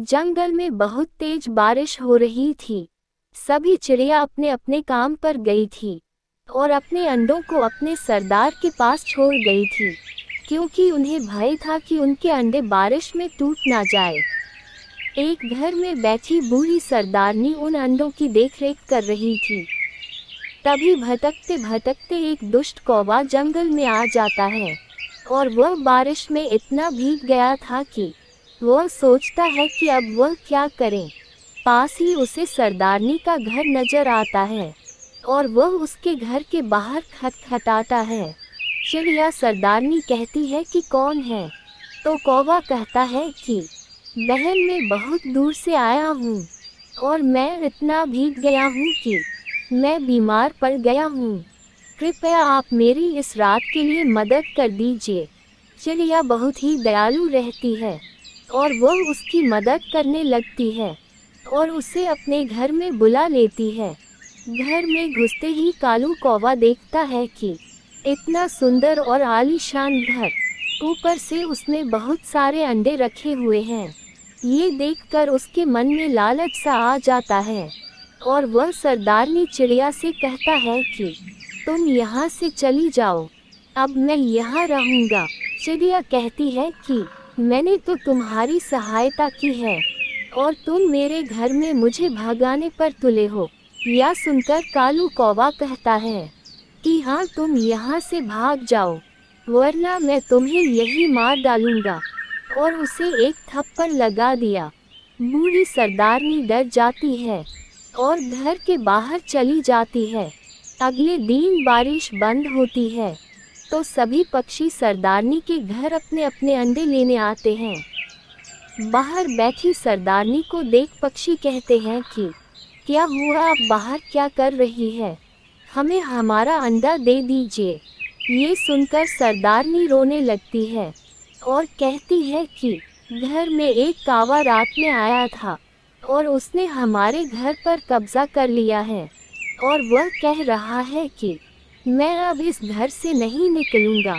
जंगल में बहुत तेज बारिश हो रही थी सभी चिड़िया अपने अपने काम पर गई थी और अपने अंडों को अपने सरदार के पास छोड़ गई थी क्योंकि उन्हें भय था कि उनके अंडे बारिश में टूट ना जाए एक घर में बैठी बूढ़ी सरदारनी उन अंडों की देखरेख कर रही थी तभी भटकते भटकते एक दुष्ट कौवा जंगल में आ जाता है और वह बारिश में इतना भीग गया था कि वह सोचता है कि अब वह क्या करें पास ही उसे सरदारनी का घर नजर आता है और वह उसके घर के बाहर खटखटाता है चिड़िया सरदारनी कहती है कि कौन है तो कौवा कहता है कि बहन मैं बहुत दूर से आया हूँ और मैं इतना भीग गया हूँ कि मैं बीमार पड़ गया हूँ कृपया आप मेरी इस रात के लिए मदद कर दीजिए चिड़िया बहुत ही दयालु रहती है और वह उसकी मदद करने लगती है और उसे अपने घर में बुला लेती है घर में घुसते ही कालू कौवा देखता है कि इतना सुंदर और आलीशान घर ऊपर से उसने बहुत सारे अंडे रखे हुए हैं ये देखकर उसके मन में लालच सा आ जाता है और वह सरदारनी चिड़िया से कहता है कि तुम यहाँ से चली जाओ अब मैं यहाँ रहूँगा चिड़िया कहती है कि मैंने तो तुम्हारी सहायता की है और तुम मेरे घर में मुझे भगाने पर तुले हो यह सुनकर कालू कौवा कहता है कि हाँ तुम यहाँ से भाग जाओ वरना मैं तुम्हें यही मार डालूंगा और उसे एक थप्पड़ लगा दिया बूढ़ी सरदारनी डर जाती है और घर के बाहर चली जाती है अगले दिन बारिश बंद होती है तो सभी पक्षी सरदारनी के घर अपने अपने अंडे लेने आते हैं बाहर बैठी सरदारनी को देख पक्षी कहते हैं कि क्या हुआ आप बाहर क्या कर रही है हमें हमारा अंडा दे दीजिए ये सुनकर सरदारनी रोने लगती है और कहती है कि घर में एक कावा रात में आया था और उसने हमारे घर पर कब्जा कर लिया है और वह कह रहा है कि मैं अब इस घर से नहीं निकलूंगा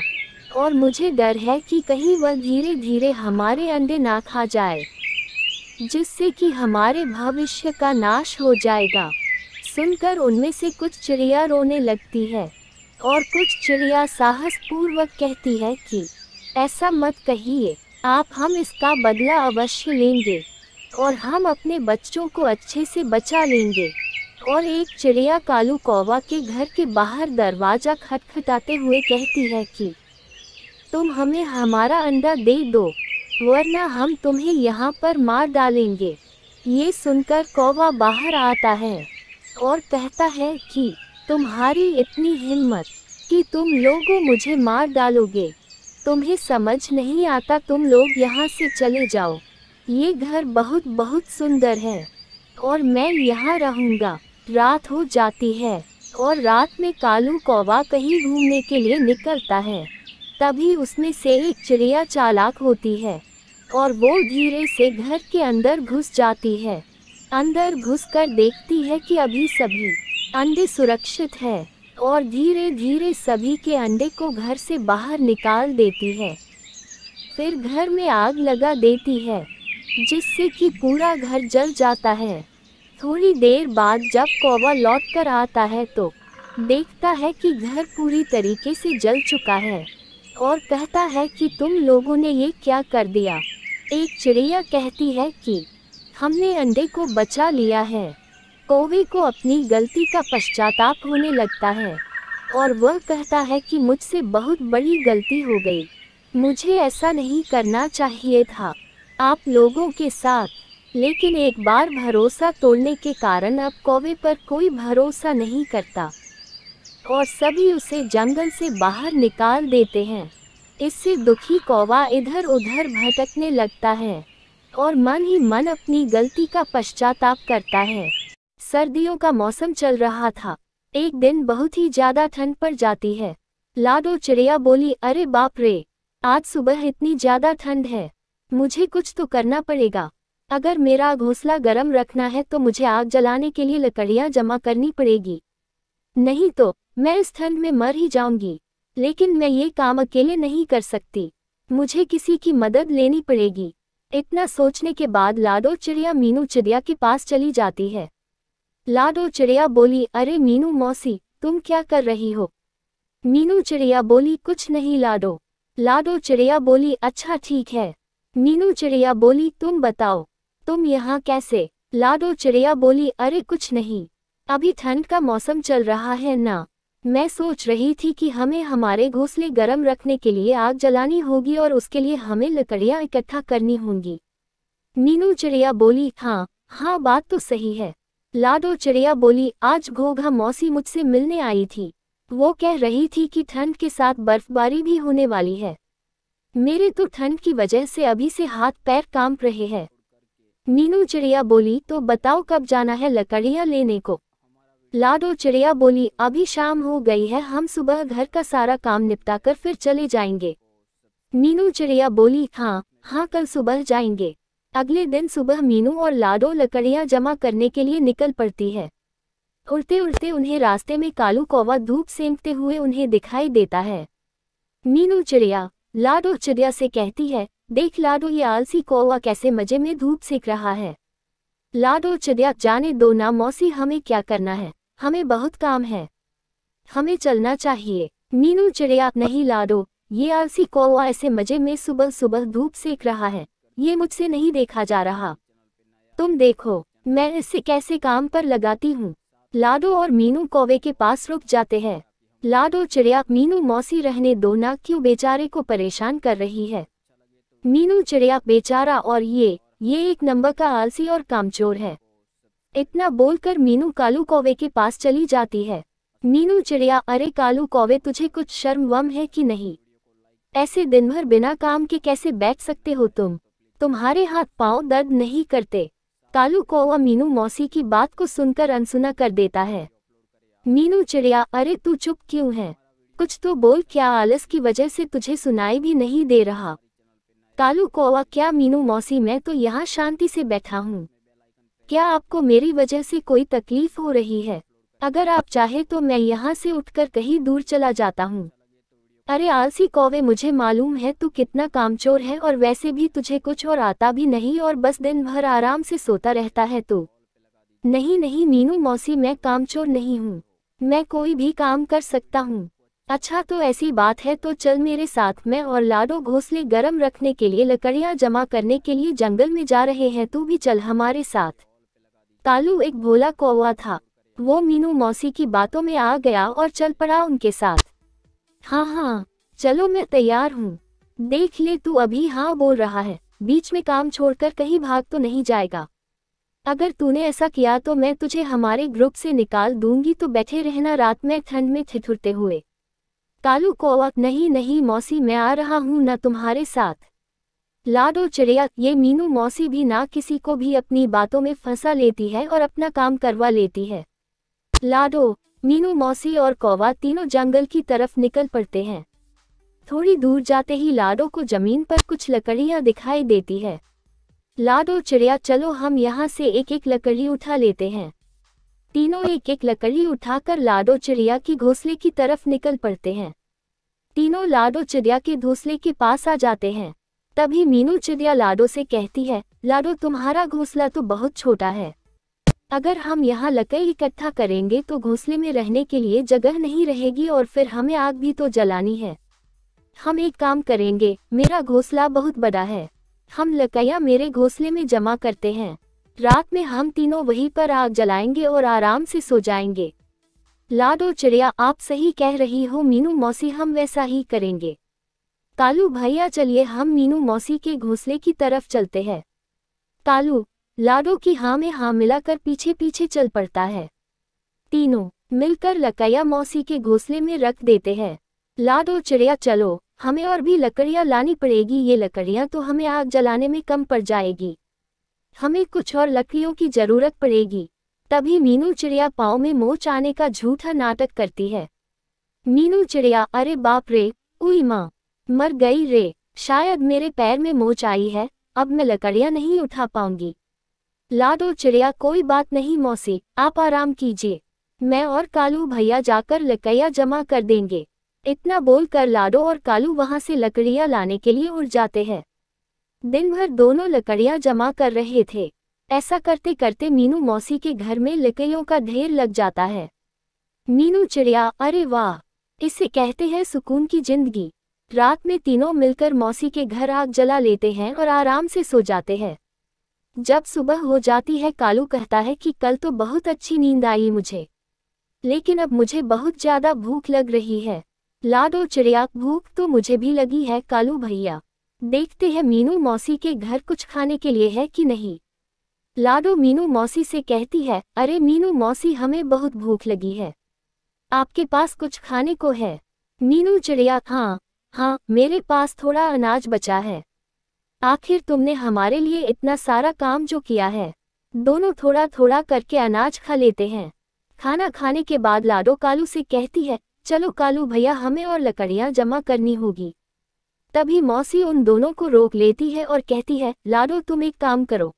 और मुझे डर है कि कहीं वह धीरे धीरे हमारे अंडे ना खा जाए जिससे कि हमारे भविष्य का नाश हो जाएगा सुनकर उनमें से कुछ चिड़िया रोने लगती है और कुछ चिड़िया साहस पूर्वक कहती है कि ऐसा मत कहिए आप हम इसका बदला अवश्य लेंगे और हम अपने बच्चों को अच्छे से बचा लेंगे और एक चिड़िया कालू कौवा के घर के बाहर दरवाजा खटखटाते हुए कहती है कि तुम हमें हमारा अंडा दे दो वरना हम तुम्हें यहाँ पर मार डालेंगे ये सुनकर कौवा बाहर आता है और कहता है कि तुम्हारी इतनी हिम्मत कि तुम लोगों मुझे मार डालोगे तुम्हें समझ नहीं आता तुम लोग यहाँ से चले जाओ ये घर बहुत बहुत सुंदर है और मैं यहाँ रहूँगा रात हो जाती है और रात में कालू कौवा कहीं घूमने के लिए निकलता है तभी उसमें से एक चिड़िया चालाक होती है और वो धीरे से घर के अंदर घुस जाती है अंदर घुसकर देखती है कि अभी सभी अंडे सुरक्षित है और धीरे धीरे सभी के अंडे को घर से बाहर निकाल देती है फिर घर में आग लगा देती है जिससे कि पूरा घर जल जाता है थोड़ी देर बाद जब कौवा लौट कर आता है तो देखता है कि घर पूरी तरीके से जल चुका है और कहता है कि तुम लोगों ने ये क्या कर दिया एक चिड़िया कहती है कि हमने अंडे को बचा लिया है कौवे को अपनी गलती का पश्चाताप होने लगता है और वह कहता है कि मुझसे बहुत बड़ी गलती हो गई मुझे ऐसा नहीं करना चाहिए था आप लोगों के साथ लेकिन एक बार भरोसा तोड़ने के कारण अब कौवे पर कोई भरोसा नहीं करता और सभी उसे जंगल से बाहर निकाल देते हैं इससे दुखी कौवा इधर उधर भटकने लगता है और मन ही मन अपनी गलती का पश्चाताप करता है सर्दियों का मौसम चल रहा था एक दिन बहुत ही ज्यादा ठंड पड़ जाती है लाडो चिड़िया बोली अरे बाप रे आज सुबह इतनी ज्यादा ठंड है मुझे कुछ तो करना पड़ेगा अगर मेरा घोंसला गर्म रखना है तो मुझे आग जलाने के लिए लकड़ियां जमा करनी पड़ेगी नहीं तो मैं इस ठंड में मर ही जाऊंगी लेकिन मैं ये काम अकेले नहीं कर सकती मुझे किसी की मदद लेनी पड़ेगी इतना सोचने के बाद लाडो चिड़िया मीनू चिड़िया के पास चली जाती है लाडो चिड़िया बोली अरे मीनू मौसी तुम क्या कर रही हो मीनू चिड़िया बोली कुछ नहीं लाडो लाडो चिड़िया बोली अच्छा ठीक है मीनू चिड़िया बोली तुम बताओ तुम यहाँ कैसे लाडो चिड़िया बोली अरे कुछ नहीं अभी ठंड का मौसम चल रहा है ना मैं सोच रही थी कि हमें हमारे घोंसले गर्म रखने के लिए आग जलानी होगी और उसके लिए हमें लकड़ियाँ इकट्ठा करनी होंगी मीनू चिड़िया बोली हाँ हाँ बात तो सही है लाडो चिड़िया बोली आज घोघा मौसी मुझसे मिलने आई थी वो कह रही थी कि ठंड के साथ बर्फबारी भी होने वाली है मेरे तो ठंड की वजह से अभी से हाथ पैर कांप रहे हैं मीनू चिड़िया बोली तो बताओ कब जाना है लकड़िया लेने को लाडो चिड़िया बोली अभी शाम हो गई है हम सुबह घर का सारा काम निपटा कर फिर चले जाएंगे मीनू चिड़िया बोली हाँ हाँ कल सुबह जाएंगे अगले दिन सुबह मीनू और लाडो लकड़िया जमा करने के लिए निकल पड़ती है उड़ते उड़ते उन्हें रास्ते में कालू कौवा धूप सेंकते हुए उन्हें दिखाई देता है मीनू चिड़िया लाडो चिड़िया से कहती है देख लाडो ये आलसी कौवा कैसे मजे में धूप सेक रहा है लाडो चिड़िया जाने दो ना मौसी हमें क्या करना है हमें बहुत काम है हमें चलना चाहिए मीनू चिड़िया नहीं लाडो ये आलसी कौवा ऐसे मजे में सुबह सुबह धूप सेक रहा है ये मुझसे नहीं देखा जा रहा तुम देखो मैं इससे कैसे काम पर लगाती हूँ लाडो और मीनू कौवे के पास रुक जाते हैं लाडो चिड़िया मीनू मौसी रहने दो ना क्यों बेचारे को परेशान कर रही है मीनू चिड़िया बेचारा और ये ये एक नंबर का आलसी और कामचोर है इतना बोलकर मीनू कालू कौवे के पास चली जाती है मीनू चिड़िया अरे कालू कौवे तुझे कुछ शर्म वम है कि नहीं ऐसे दिन भर बिना काम के कैसे बैठ सकते हो तुम तुम्हारे हाथ पांव दर्द नहीं करते कालू कौवा मीनू मौसी की बात को सुनकर अनसुना कर देता है मीनू चिड़िया अरे तू चुप क्यों है कुछ तो बोल क्या आलस की वजह से तुझे सुनाई भी नहीं दे रहा कालू कोवा क्या मीनू मौसी मैं तो यहाँ शांति से बैठा हूँ क्या आपको मेरी वजह से कोई तकलीफ हो रही है अगर आप चाहे तो मैं यहाँ से उठकर कहीं दूर चला जाता हूँ अरे आलसी कौवे मुझे मालूम है तू कितना कामचोर है और वैसे भी तुझे कुछ और आता भी नहीं और बस दिन भर आराम से सोता रहता है तो नहीं नहीं मीनू मौसी मैं कामचोर नहीं हूँ मैं कोई भी काम कर सकता हूँ अच्छा तो ऐसी बात है तो चल मेरे साथ में और लाडो घोसले गर्म रखने के लिए लकड़ियां जमा करने के लिए जंगल में जा रहे हैं तू भी चल हमारे साथ कालू एक भोला कौवा था वो मीनू मौसी की बातों में आ गया और चल पड़ा उनके साथ हाँ हाँ चलो मैं तैयार हूँ देख ले तू अभी हाँ बोल रहा है बीच में काम छोड़कर कहीं भाग तो नहीं जाएगा अगर तूने ऐसा किया तो मैं तुझे हमारे ग्रुप से निकाल दूंगी तो बैठे रहना रात में ठंड में थिथुरते हुए कालू को अक नहीं नहीं मौसी मैं आ रहा हूँ न तुम्हारे साथ लाडो चिड़िया ये मीनू मौसी भी ना किसी को भी अपनी बातों में फंसा लेती है और अपना काम करवा लेती है लाडो मीनू मौसी और कौवा तीनों जंगल की तरफ निकल पड़ते हैं थोड़ी दूर जाते ही लाडो को जमीन पर कुछ लकड़ियां दिखाई देती है लाडो चिड़िया चलो हम यहाँ से एक एक लकड़ी उठा लेते हैं तीनों एक एक लकड़ी उठाकर लाडो चिड़िया की घोंसले की तरफ निकल पड़ते हैं तीनों लाडो चिड़िया के घोंसले के पास आ जाते हैं तभी मीनू चिड़िया लाडो से कहती है लाडो तुम्हारा घोंसला तो बहुत छोटा है अगर हम यहाँ लकड़ी इकट्ठा करेंगे तो घोंसले में रहने के लिए जगह नहीं रहेगी और फिर हमें आग भी तो जलानी है हम एक काम करेंगे मेरा घोंसला बहुत बड़ा है हम लकैया मेरे घोंसले में जमा करते हैं रात में हम तीनों वहीं पर आग जलाएंगे और आराम से सो जाएंगे लाडो चिड़िया आप सही कह रही हो मीनू मौसी हम वैसा ही करेंगे कालू भैया चलिए हम मीनू मौसी के घोंसले की तरफ चलते हैं कालू लाडो की हाँ में हाँ मिलाकर पीछे पीछे चल पड़ता है तीनों मिलकर लकैया मौसी के घोंसले में रख देते हैं लाडो चिड़िया चलो हमें और भी लकड़ियाँ लानी पड़ेगी ये लकड़ियाँ तो हमें आग जलाने में कम पड़ जाएगी हमें कुछ और लकड़ियों की जरूरत पड़ेगी तभी मीनू चिड़िया पाँव में मोच आने का झूठा नाटक करती है मीनू चिड़िया अरे बाप रे उई माँ मर गई रे शायद मेरे पैर में मोच आई है अब मैं लकड़ियाँ नहीं उठा पाऊंगी लाडो चिड़िया कोई बात नहीं मौसी आप आराम कीजिए मैं और कालू भैया जाकर लकड़ियाँ जमा कर देंगे इतना बोलकर लाडो और कालू वहां से लकड़ियाँ लाने के लिए उड़ जाते हैं दिन भर दोनों लकड़ियाँ जमा कर रहे थे ऐसा करते करते मीनू मौसी के घर में लकड़ियों का ढेर लग जाता है मीनू चिड़िया अरे वाह इसे कहते हैं सुकून की जिंदगी रात में तीनों मिलकर मौसी के घर आग जला लेते हैं और आराम से सो जाते हैं जब सुबह हो जाती है कालू कहता है कि कल तो बहुत अच्छी नींद आई मुझे लेकिन अब मुझे बहुत ज़्यादा भूख लग रही है लाडो चिड़िया भूख तो मुझे भी लगी है कालू भैया देखते हैं मीनू मौसी के घर कुछ खाने के लिए है कि नहीं लाडो मीनू मौसी से कहती है अरे मीनू मौसी हमें बहुत भूख लगी है आपके पास कुछ खाने को है मीनू चिड़िया हाँ हाँ मेरे पास थोड़ा अनाज बचा है आखिर तुमने हमारे लिए इतना सारा काम जो किया है दोनों थोड़ा थोड़ा करके अनाज खा लेते हैं खाना खाने के बाद लाडो कालू से कहती है चलो कालू भैया हमें और लकड़ियाँ जमा करनी होगी तभी मौसी उन दोनों को रोक लेती है और कहती है लाडो तुम एक काम करो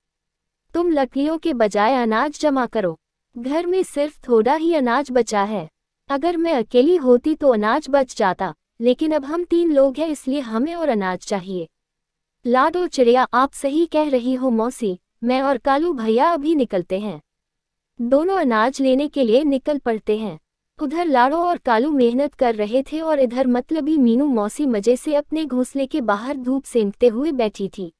तुम लकड़ियों के बजाय अनाज जमा करो घर में सिर्फ थोड़ा ही अनाज बचा है अगर मैं अकेली होती तो अनाज बच जाता लेकिन अब हम तीन लोग हैं इसलिए हमें और अनाज चाहिए लाडो चिड़िया आप सही कह रही हो मौसी मैं और कालू भैया अभी निकलते हैं दोनों अनाज लेने के लिए निकल पड़ते हैं उधर लाड़ो और कालू मेहनत कर रहे थे और इधर मतलबी मीनू मौसी मजे से अपने घोंसले के बाहर धूप सेंकते हुए बैठी थी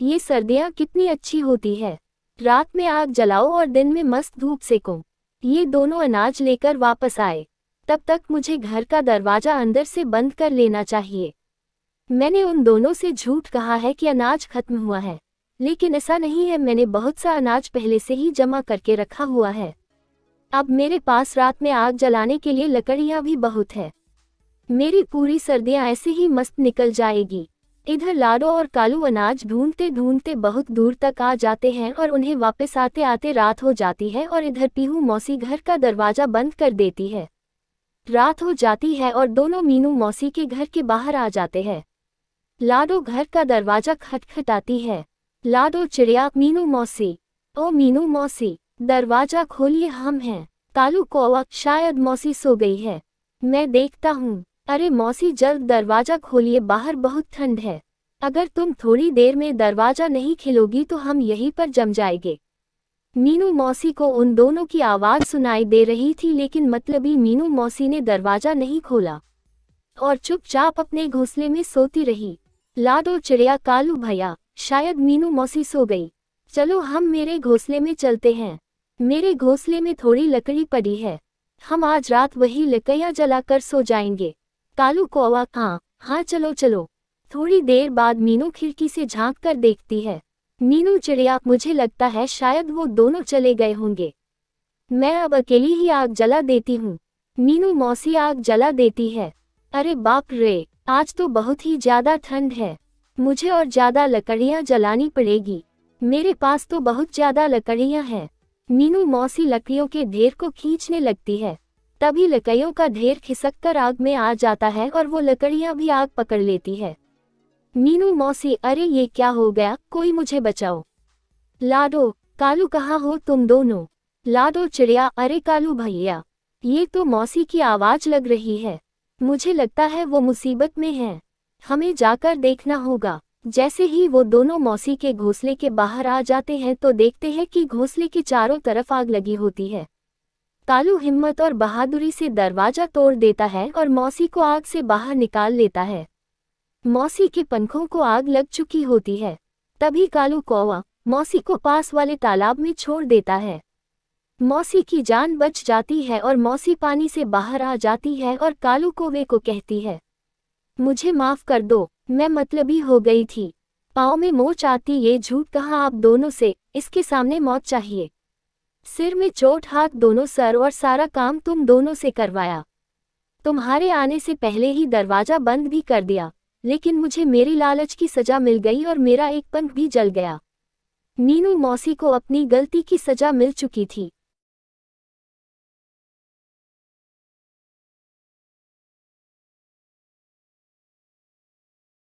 ये सर्दियाँ कितनी अच्छी होती है रात में आग जलाओ और दिन में मस्त धूप सेको ये दोनों अनाज लेकर वापस आए तब तक मुझे घर का दरवाजा अंदर से बंद कर लेना चाहिए मैंने उन दोनों से झूठ कहा है कि अनाज खत्म हुआ है लेकिन ऐसा नहीं है मैंने बहुत सा अनाज पहले से ही जमा करके रखा हुआ है अब मेरे पास रात में आग जलाने के लिए लकड़ियाँ भी बहुत है मेरी पूरी सर्दियाँ ऐसे ही मस्त निकल जाएगी इधर लाडो और कालू अनाज ढूंढते ढूंढते बहुत दूर तक आ जाते हैं और उन्हें वापस आते आते रात हो जाती है और इधर पीहू मौसी घर का दरवाजा बंद कर देती है रात हो जाती है और दोनों मीनू मौसी के घर के बाहर आ जाते हैं लाडो घर का दरवाजा खटखटाती है लाडो चिड़िया मीनू मौसी ओ मीनू मौसी दरवाजा खोलिए हम हैं कालू कौवा शायद मौसी सो गई है मैं देखता हूँ अरे मौसी जल्द दरवाजा खोलिए बाहर बहुत ठंड है अगर तुम थोड़ी देर में दरवाजा नहीं खिलोगी तो हम यहीं पर जम जाएंगे मीनू मौसी को उन दोनों की आवाज़ सुनाई दे रही थी लेकिन मतलबी मीनू मौसी ने दरवाजा नहीं खोला और चुपचाप अपने घोंसले में सोती रही लाडो चिड़िया कालू भैया शायद मीनू मौसी सो गई चलो हम मेरे घोंसले में चलते हैं मेरे घोंसले में थोड़ी लकड़ी पड़ी है हम आज रात वही लकैया जलाकर सो जाएंगे कालू कौवा हाँ हाँ चलो चलो थोड़ी देर बाद मीनू खिड़की से झांक कर देखती है मीनू चिड़िया मुझे लगता है शायद वो दोनों चले गए होंगे मैं अब अकेली ही आग जला देती हूँ मीनू मौसी आग जला देती है अरे बाप रे आज तो बहुत ही ज्यादा ठंड है मुझे और ज्यादा लकड़ियाँ जलानी पड़ेगी मेरे पास तो बहुत ज्यादा लकड़ियाँ हैं मीनू मौसी लकड़ियों के ढेर को खींचने लगती है तभी लकड़ियों का ढेर खिसक कर आग में आ जाता है और वो लकड़ियां भी आग पकड़ लेती है मीनू मौसी अरे ये क्या हो गया कोई मुझे बचाओ लाडो कालू कहाँ हो तुम दोनों लाडो चिड़िया अरे कालू भैया ये तो मौसी की आवाज लग रही है मुझे लगता है वो मुसीबत में है हमें जाकर देखना होगा जैसे ही वो दोनों मौसी के घोंसले के बाहर आ जाते हैं तो देखते हैं कि घोंसले के चारों तरफ आग लगी होती है कालू हिम्मत और बहादुरी से दरवाजा तोड़ देता है और मौसी को आग से बाहर निकाल लेता है मौसी के पंखों को आग लग चुकी होती है तभी कालू कौवा मौसी को पास वाले तालाब में छोड़ देता है मौसी की जान बच जाती है और मौसी पानी से बाहर आ जाती है और कालू कोवे को कहती है मुझे माफ कर दो मैं मतलबी हो गई थी पाँव में मोच आती ये झूठ कहा आप दोनों से इसके सामने मौत चाहिए सिर में चोट हाथ दोनों सर और सारा काम तुम दोनों से करवाया तुम्हारे आने से पहले ही दरवाजा बंद भी कर दिया लेकिन मुझे मेरी लालच की सजा मिल गई और मेरा एक पंख भी जल गया मीनू मौसी को अपनी गलती की सजा मिल चुकी थी